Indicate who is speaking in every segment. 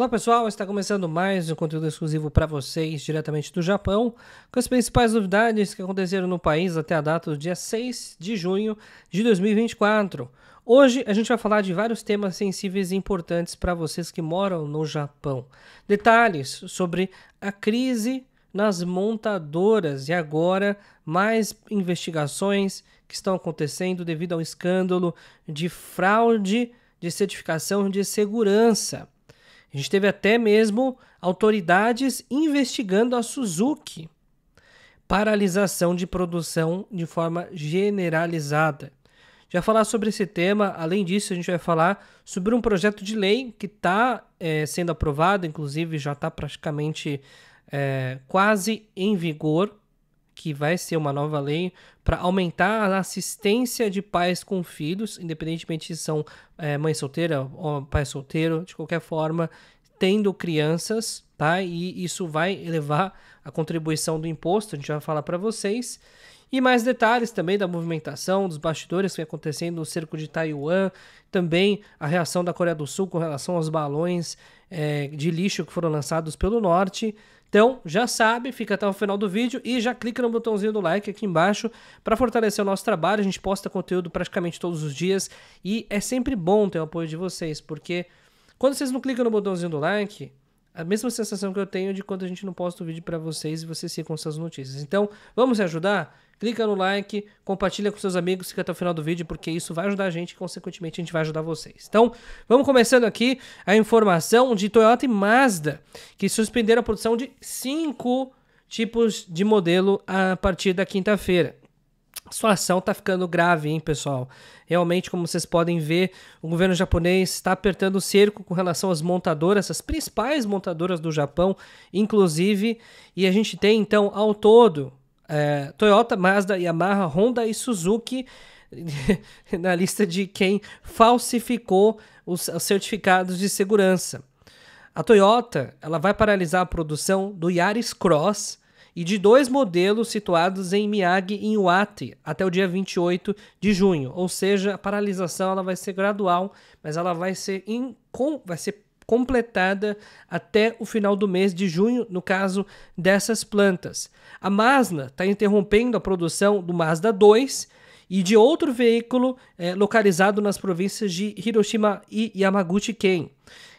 Speaker 1: Olá pessoal, está começando mais um conteúdo exclusivo para vocês diretamente do Japão, com as principais novidades que aconteceram no país até a data do dia 6 de junho de 2024. Hoje a gente vai falar de vários temas sensíveis e importantes para vocês que moram no Japão. Detalhes sobre a crise nas montadoras e agora mais investigações que estão acontecendo devido ao escândalo de fraude de certificação de segurança. A gente teve até mesmo autoridades investigando a Suzuki. Paralisação de produção de forma generalizada. Já falar sobre esse tema, além disso, a gente vai falar sobre um projeto de lei que está é, eh, sendo aprovado, inclusive já está praticamente é, quase em vigor, que vai ser uma nova lei para aumentar a assistência de pais com filhos, independentemente se são é, mãe solteira ou pai solteiro, de qualquer forma, tendo crianças, tá? E isso vai elevar a contribuição do imposto, a gente vai falar para vocês. E mais detalhes também da movimentação, dos bastidores que acontecendo no cerco de Taiwan, também a reação da Coreia do Sul com relação aos balões é, de lixo que foram lançados pelo norte. Então, já sabe, fica até o final do vídeo e já clica no botãozinho do like aqui embaixo para fortalecer o nosso trabalho. A gente posta conteúdo praticamente todos os dias e é sempre bom ter o apoio de vocês, porque quando vocês não clicam no botãozinho do like, a mesma sensação que eu tenho de quando a gente não posta o vídeo para vocês e vocês ficam com essas notícias. Então, vamos se ajudar? Clica no like, compartilha com seus amigos, fica até o final do vídeo, porque isso vai ajudar a gente e, consequentemente, a gente vai ajudar vocês. Então, vamos começando aqui a informação de Toyota e Mazda, que suspenderam a produção de cinco tipos de modelo a partir da quinta-feira. A situação está ficando grave, hein, pessoal? Realmente, como vocês podem ver, o governo japonês está apertando o cerco com relação às montadoras, as principais montadoras do Japão, inclusive. E a gente tem, então, ao todo, é, Toyota, Mazda, Yamaha, Honda e Suzuki na lista de quem falsificou os, os certificados de segurança. A Toyota ela vai paralisar a produção do Yaris Cross e de dois modelos situados em Miyagi e Iwate até o dia 28 de junho. Ou seja, a paralisação ela vai ser gradual, mas ela vai ser, in, com, vai ser completada até o final do mês de junho, no caso dessas plantas. A Mazda está interrompendo a produção do Mazda 2 e de outro veículo é, localizado nas províncias de Hiroshima e Yamaguchi-ken.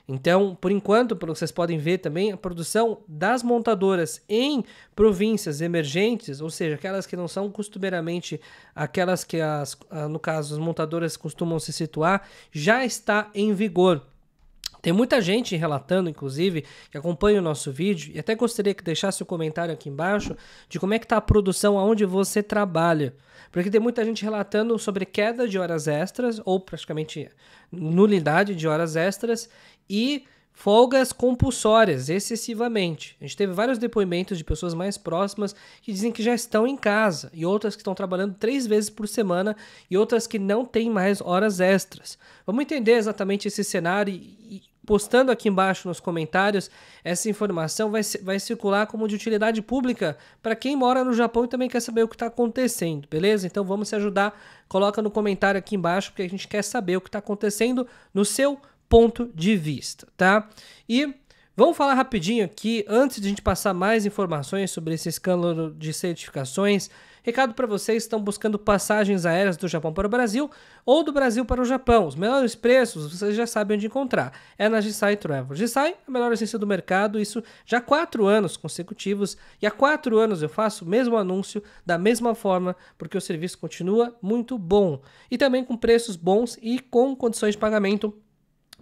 Speaker 1: Então, por enquanto, como vocês podem ver também, a produção das montadoras em províncias emergentes, ou seja, aquelas que não são costumeiramente aquelas que, as, ah, no caso, as montadoras costumam se situar, já está em vigor. Tem muita gente relatando, inclusive, que acompanha o nosso vídeo e até gostaria que deixasse o um comentário aqui embaixo de como é que está a produção aonde você trabalha. Porque tem muita gente relatando sobre queda de horas extras ou praticamente nulidade de horas extras e folgas compulsórias excessivamente. A gente teve vários depoimentos de pessoas mais próximas que dizem que já estão em casa e outras que estão trabalhando três vezes por semana e outras que não têm mais horas extras. Vamos entender exatamente esse cenário e, postando aqui embaixo nos comentários, essa informação vai, vai circular como de utilidade pública para quem mora no Japão e também quer saber o que está acontecendo, beleza? Então vamos se ajudar, coloca no comentário aqui embaixo, porque a gente quer saber o que está acontecendo no seu ponto de vista, tá? E Vamos falar rapidinho aqui, antes de a gente passar mais informações sobre esse escândalo de certificações, Recado para vocês estão buscando passagens aéreas do Japão para o Brasil ou do Brasil para o Japão. Os melhores preços vocês já sabem onde encontrar. É na Gisai Travel. é a melhor agência do mercado, isso já há quatro anos consecutivos. E há quatro anos eu faço o mesmo anúncio da mesma forma, porque o serviço continua muito bom. E também com preços bons e com condições de pagamento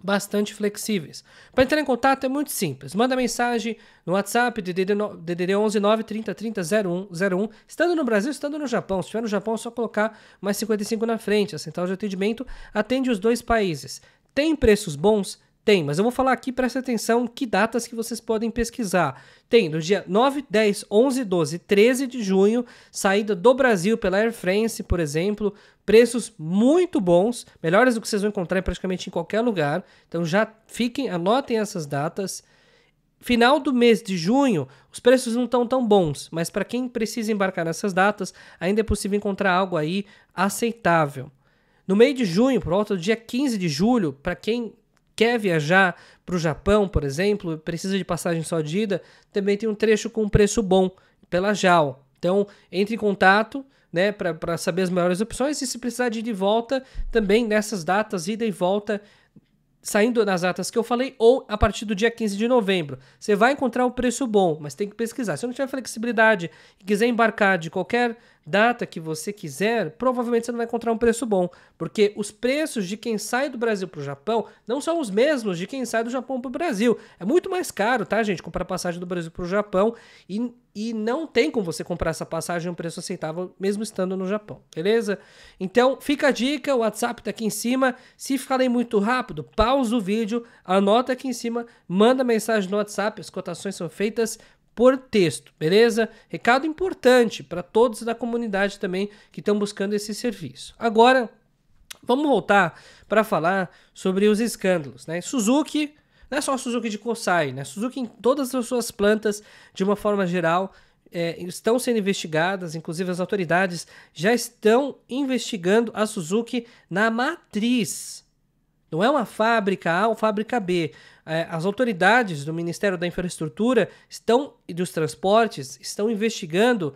Speaker 1: bastante flexíveis. Para entrar em contato é muito simples. Manda mensagem no WhatsApp DDD 11 930 30 0101. Estando no Brasil, estando no Japão. Se estiver no Japão, é só colocar mais 55 na frente. A central de atendimento atende os dois países. Tem preços bons? Tem, mas eu vou falar aqui, presta atenção, que datas que vocês podem pesquisar. Tem no dia 9, 10, 11, 12, 13 de junho, saída do Brasil pela Air France, por exemplo, preços muito bons, melhores do que vocês vão encontrar praticamente em qualquer lugar. Então já fiquem, anotem essas datas. Final do mês de junho, os preços não estão tão bons, mas para quem precisa embarcar nessas datas, ainda é possível encontrar algo aí aceitável. No meio de junho, por volta do dia 15 de julho, para quem quer viajar para o Japão, por exemplo, precisa de passagem só de ida, também tem um trecho com preço bom pela JAL. Então, entre em contato né, para saber as melhores opções e se precisar de ir de volta, também nessas datas, ida e volta, saindo das datas que eu falei, ou a partir do dia 15 de novembro. Você vai encontrar o preço bom, mas tem que pesquisar. Se não tiver flexibilidade e quiser embarcar de qualquer data que você quiser, provavelmente você não vai encontrar um preço bom, porque os preços de quem sai do Brasil para o Japão não são os mesmos de quem sai do Japão para o Brasil. É muito mais caro, tá, gente, comprar passagem do Brasil para o Japão e, e não tem como você comprar essa passagem a um preço aceitável, mesmo estando no Japão, beleza? Então, fica a dica, o WhatsApp tá aqui em cima. Se falei muito rápido, pausa o vídeo, anota aqui em cima, manda mensagem no WhatsApp, as cotações são feitas por texto, beleza? Recado importante para todos da comunidade também que estão buscando esse serviço. Agora, vamos voltar para falar sobre os escândalos, né? Suzuki, não é só Suzuki de Kosai, né? Suzuki em todas as suas plantas, de uma forma geral, é, estão sendo investigadas, inclusive as autoridades já estão investigando a Suzuki na matriz não é uma fábrica A ou fábrica B. É, as autoridades do Ministério da Infraestrutura estão e dos Transportes estão investigando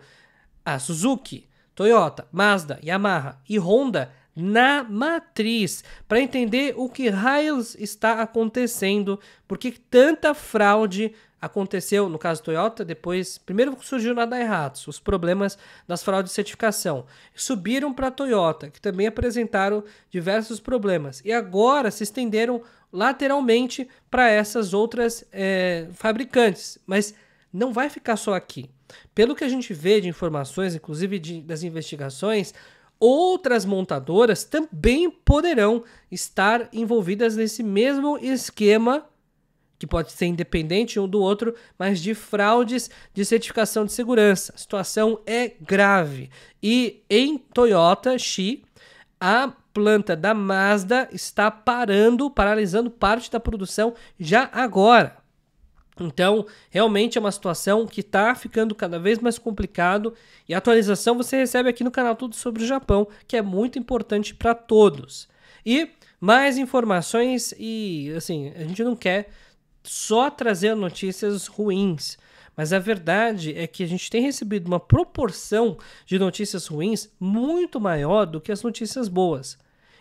Speaker 1: a Suzuki, Toyota, Mazda, Yamaha e Honda na matriz para entender o que raios está acontecendo, porque tanta fraude aconteceu, no caso Toyota, depois, primeiro surgiu nada errado, os problemas das fraudes de certificação. Subiram para a Toyota, que também apresentaram diversos problemas. E agora se estenderam lateralmente para essas outras é, fabricantes. Mas não vai ficar só aqui. Pelo que a gente vê de informações, inclusive de, das investigações, outras montadoras também poderão estar envolvidas nesse mesmo esquema que pode ser independente um do outro, mas de fraudes de certificação de segurança. A situação é grave. E em Toyota, Xi, a planta da Mazda está parando, paralisando parte da produção já agora. Então, realmente é uma situação que está ficando cada vez mais complicado e a atualização você recebe aqui no canal tudo sobre o Japão, que é muito importante para todos. E mais informações e assim, a gente não quer só trazer notícias ruins. Mas a verdade é que a gente tem recebido uma proporção de notícias ruins muito maior do que as notícias boas.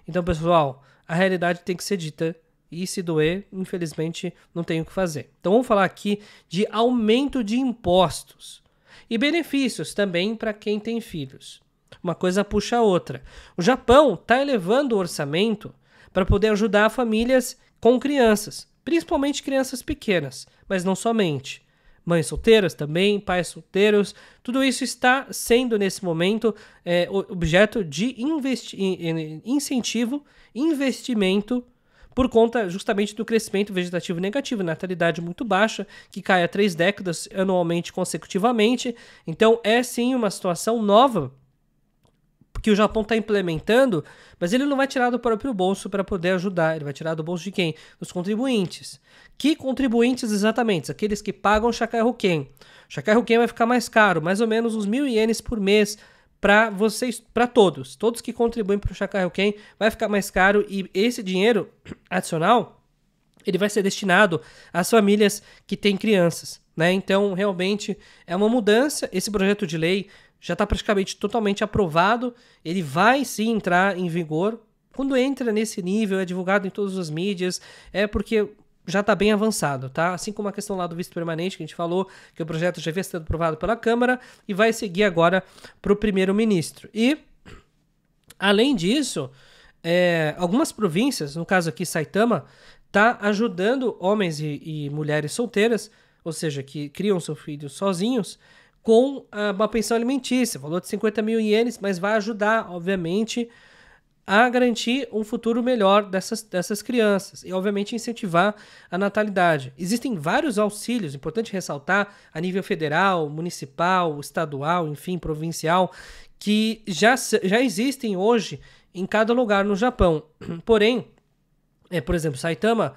Speaker 1: Então, pessoal, a realidade tem que ser dita e se doer, infelizmente, não tem o que fazer. Então, vamos falar aqui de aumento de impostos e benefícios também para quem tem filhos. Uma coisa puxa a outra. O Japão está elevando o orçamento para poder ajudar famílias com crianças principalmente crianças pequenas, mas não somente. Mães solteiras também, pais solteiros, tudo isso está sendo nesse momento é, objeto de incentivo, investimento por conta justamente do crescimento vegetativo negativo, natalidade muito baixa, que cai há três décadas anualmente consecutivamente. Então é sim uma situação nova que o Japão está implementando, mas ele não vai tirar do próprio bolso para poder ajudar. Ele vai tirar do bolso de quem? Dos contribuintes. Que contribuintes exatamente? Aqueles que pagam Shakai Huken. Shakai Huken vai ficar mais caro, mais ou menos uns mil ienes por mês para vocês, para todos. Todos que contribuem para o Shakai Huken vai ficar mais caro e esse dinheiro adicional ele vai ser destinado às famílias que têm crianças. Né? Então, realmente é uma mudança. Esse projeto de lei já está praticamente totalmente aprovado. Ele vai sim entrar em vigor. Quando entra nesse nível, é divulgado em todas as mídias, é porque já está bem avançado, tá? Assim como a questão lá do visto permanente, que a gente falou, que o projeto já havia sido aprovado pela Câmara e vai seguir agora para o primeiro-ministro. E, além disso, é, algumas províncias, no caso aqui Saitama, está ajudando homens e, e mulheres solteiras, ou seja, que criam seu filho sozinhos, com uma pensão alimentícia, valor de 50 mil ienes, mas vai ajudar, obviamente, a garantir um futuro melhor dessas, dessas crianças e, obviamente, incentivar a natalidade. Existem vários auxílios, importante ressaltar, a nível federal, municipal, estadual, enfim, provincial, que já, já existem hoje em cada lugar no Japão. Porém, é, por exemplo, Saitama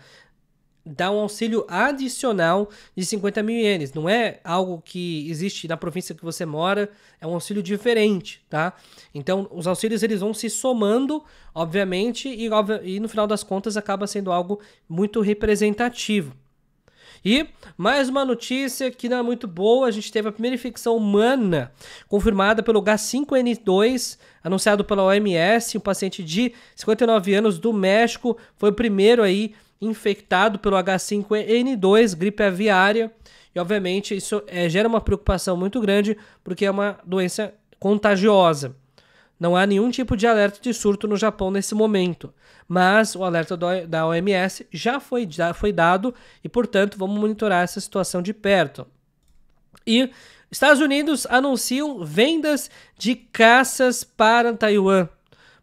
Speaker 1: dá um auxílio adicional de 50 mil ienes. Não é algo que existe na província que você mora, é um auxílio diferente, tá? Então, os auxílios eles vão se somando, obviamente, e, e no final das contas acaba sendo algo muito representativo. E mais uma notícia que não é muito boa: a gente teve a primeira infecção humana confirmada pelo H5N2, anunciado pela OMS. Um paciente de 59 anos do México foi o primeiro aí infectado pelo H5N2, gripe aviária. E obviamente isso é, gera uma preocupação muito grande, porque é uma doença contagiosa. Não há nenhum tipo de alerta de surto no Japão nesse momento, mas o alerta da OMS já foi, já foi dado e, portanto, vamos monitorar essa situação de perto. E Estados Unidos anunciam vendas de caças para Taiwan.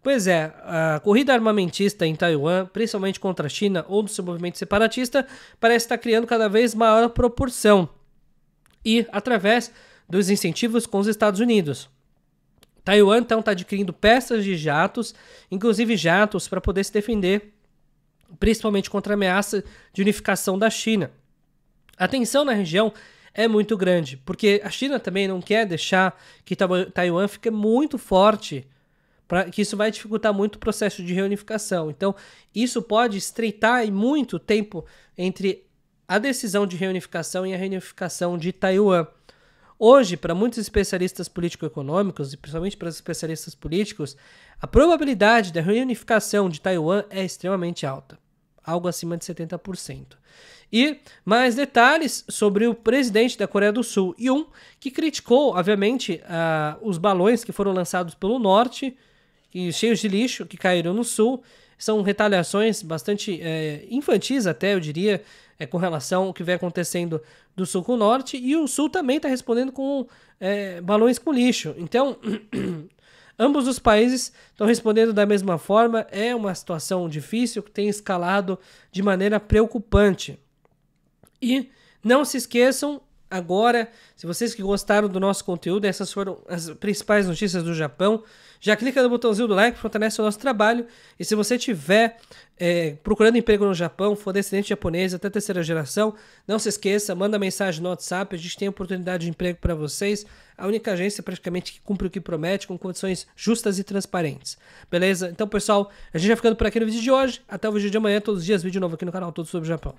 Speaker 1: Pois é, a corrida armamentista em Taiwan, principalmente contra a China ou no seu movimento separatista, parece estar criando cada vez maior proporção. E através dos incentivos com os Estados Unidos. Taiwan então está adquirindo peças de jatos, inclusive jatos, para poder se defender, principalmente contra a ameaça de unificação da China. A tensão na região é muito grande, porque a China também não quer deixar que Taiwan fique muito forte, para que isso vai dificultar muito o processo de reunificação. Então, isso pode estreitar muito o tempo entre a decisão de reunificação e a reunificação de Taiwan. Hoje, para muitos especialistas político-econômicos, e principalmente para os especialistas políticos, a probabilidade da reunificação de Taiwan é extremamente alta, algo acima de 70%. E mais detalhes sobre o presidente da Coreia do Sul, Yoon, que criticou, obviamente, uh, os balões que foram lançados pelo norte, e cheios de lixo, que caíram no sul. São retaliações bastante é, infantis, até eu diria, é, com relação ao que vem acontecendo do sul com o norte, e o sul também está respondendo com é, balões com lixo. Então, ambos os países estão respondendo da mesma forma, é uma situação difícil que tem escalado de maneira preocupante. E não se esqueçam agora. Se vocês que gostaram do nosso conteúdo, essas foram as principais notícias do Japão. Já clica no botãozinho do like, fortalece o nosso trabalho. E se você tiver é, procurando emprego no Japão, for descendente japonês até terceira geração, não se esqueça, manda mensagem no WhatsApp, a gente tem oportunidade de emprego para vocês. A única agência praticamente que cumpre o que promete, com condições justas e transparentes. Beleza? Então, pessoal, a gente vai ficando por aqui no vídeo de hoje. Até o vídeo de amanhã, todos os dias, vídeo novo aqui no canal, Tudo sobre o Japão.